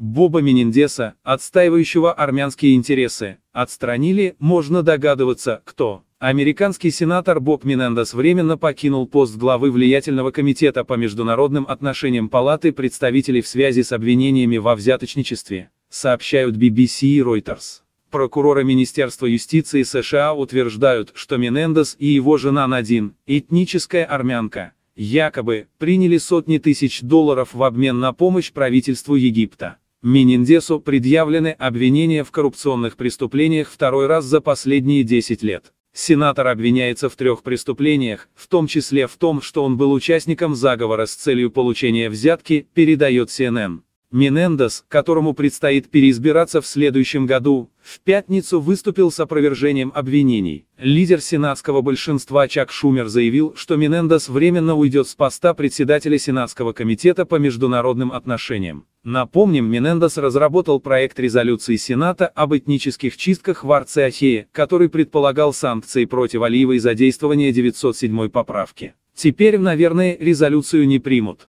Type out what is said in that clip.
Боба Менендеса, отстаивающего армянские интересы, отстранили, можно догадываться, кто. Американский сенатор Боб Менендес временно покинул пост главы влиятельного комитета по международным отношениям Палаты представителей в связи с обвинениями во взяточничестве, сообщают BBC и Reuters. Прокуроры Министерства юстиции США утверждают, что Менендес и его жена Надин, этническая армянка, якобы приняли сотни тысяч долларов в обмен на помощь правительству Египта. Мининдесу предъявлены обвинения в коррупционных преступлениях второй раз за последние 10 лет. Сенатор обвиняется в трех преступлениях, в том числе в том, что он был участником заговора с целью получения взятки, передает CNN. Менендес, которому предстоит переизбираться в следующем году, в пятницу выступил с опровержением обвинений. Лидер сенатского большинства Чак Шумер заявил, что Менендес временно уйдет с поста председателя Сенатского комитета по международным отношениям. Напомним, Менендес разработал проект резолюции Сената об этнических чистках в Арцеахее, который предполагал санкции против Алиева и задействование 907 поправки. Теперь, наверное, резолюцию не примут.